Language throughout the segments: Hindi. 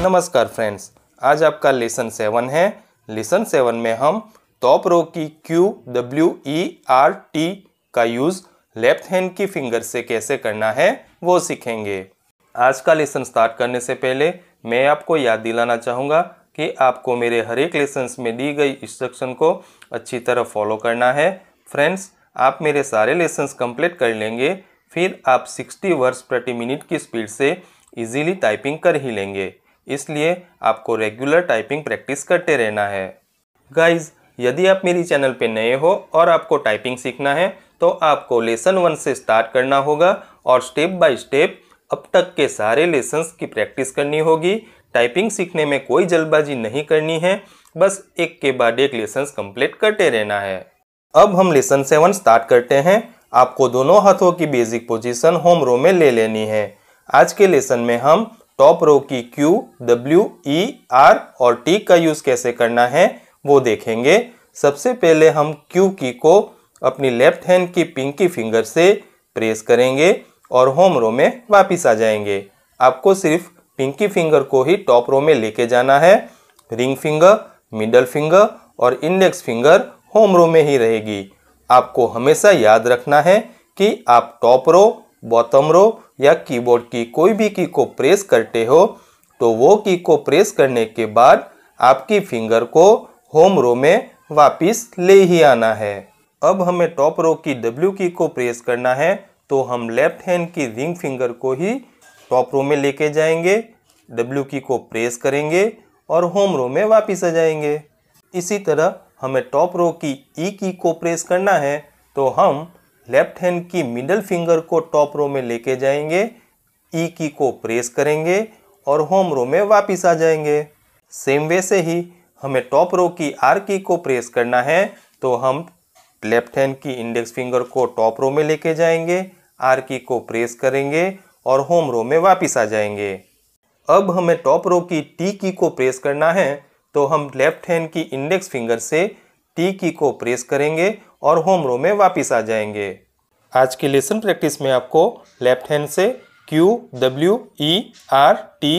नमस्कार फ्रेंड्स आज आपका लेसन सेवन है लेसन सेवन में हम टॉप रो की Q W E R T का यूज़ लेफ्ट हैंड की फिंगर से कैसे करना है वो सीखेंगे आज का लेसन स्टार्ट करने से पहले मैं आपको याद दिलाना चाहूँगा कि आपको मेरे हर एक लेसन्स में दी गई इंस्ट्रक्शन को अच्छी तरह फॉलो करना है फ्रेंड्स आप मेरे सारे लेसन्स कंप्लीट कर लेंगे फिर आप 60 वर्ड्स प्रति मिनट की स्पीड से इजीली टाइपिंग कर ही लेंगे इसलिए आपको रेगुलर टाइपिंग प्रैक्टिस करते रहना है गाइज यदि आप मेरी चैनल पे नए हो और आपको टाइपिंग सीखना है तो आपको लेसन वन से स्टार्ट करना होगा और स्टेप बाय स्टेप अब तक के सारे लेसन्स की प्रैक्टिस करनी होगी टाइपिंग सीखने में कोई जल्दबाजी नहीं करनी है बस एक के बाद एक लेसन कंप्लीट करते रहना है अब हम लेसन सेवन स्टार्ट करते हैं आपको दोनों हाथों की बेसिक पोजीशन होम रो में ले लेनी है आज के लेसन में हम टॉप रो की Q, W, E, R और T का यूज़ कैसे करना है वो देखेंगे सबसे पहले हम Q की को अपनी लेफ्ट हैंड की पिंकी फिंगर से प्रेस करेंगे और होम रो में वापस आ जाएंगे आपको सिर्फ पिंकी फिंगर को ही टॉप रो में लेके जाना है रिंग फिंगर मिडल फिंगर और इंडेक्स फिंगर होम रो में ही रहेगी आपको हमेशा याद रखना है कि आप टॉप रो बॉटम रो या कीबोर्ड की कोई भी की को प्रेस करते हो तो वो की को प्रेस करने के बाद आपकी फिंगर को होम रो में वापस ले ही आना है अब हमें टॉप रो की डब्ल्यू की को प्रेस करना है तो हम लेफ्ट हैंड की रिंग फिंगर को ही टॉप रो में लेके जाएंगे डब्ल्यू की को प्रेस करेंगे और होम रो में वापस आ जाएंगे इसी तरह हमें टॉप रो की ई e की को प्रेस करना है तो हम लेफ्ट हैंड की मिडल फिंगर को टॉप रो में लेके जाएंगे ई e की को प्रेस करेंगे और होम रो में वापस आ जाएंगे सेम वे से ही हमें टॉप रो की आर की को प्रेस करना है तो हम लेफ्ट हैंड की इंडेक्स फिंगर को टॉप रो में लेके जाएंगे आर की को प्रेस करेंगे और होम रो में वापस आ जाएंगे अब हमें टॉप रो की टी की को प्रेस करना है तो हम लेफ्ट हैंड की इंडेक्स फिंगर से टी की को प्रेस करेंगे और होम रो में वापस आ जाएंगे आज की लेसन प्रैक्टिस में आपको लेफ्ट हैंड से Q W E R T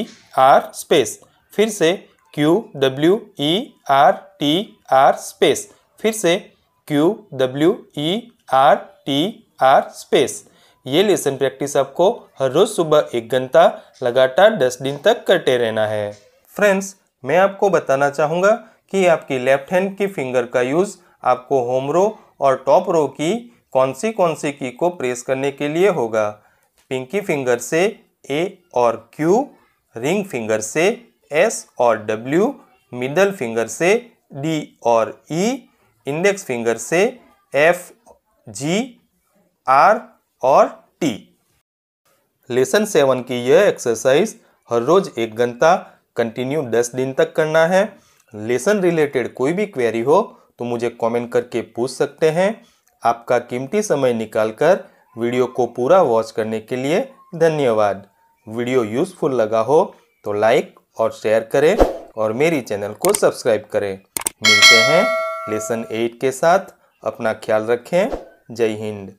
R space फिर से Q W E R T R space फिर से Q W E R T R space ये लेसन प्रैक्टिस आपको हर रोज़ सुबह एक घंटा लगातार दस दिन तक करते रहना है फ्रेंड्स मैं आपको बताना चाहूँगा कि आपकी लेफ्ट हैंड की फिंगर का यूज़ आपको होम रो और टॉप रो की कौन सी कौन सी की को प्रेस करने के लिए होगा पिंकी फिंगर से ए और क्यू रिंग फिंगर से एस और डब्ल्यू मिडल फिंगर से डी और ई इंडेक्स फिंगर से एफ जी आर और टी लेसन सेवन की यह एक्सरसाइज हर रोज एक घंटा कंटिन्यू दस दिन तक करना है लेसन रिलेटेड कोई भी क्वेरी हो तो मुझे कमेंट करके पूछ सकते हैं आपका कीमती समय निकालकर वीडियो को पूरा वॉच करने के लिए धन्यवाद वीडियो यूज़फुल लगा हो तो लाइक और शेयर करें और मेरी चैनल को सब्सक्राइब करें मिलते हैं लेसन एट के साथ अपना ख्याल रखें जय हिंद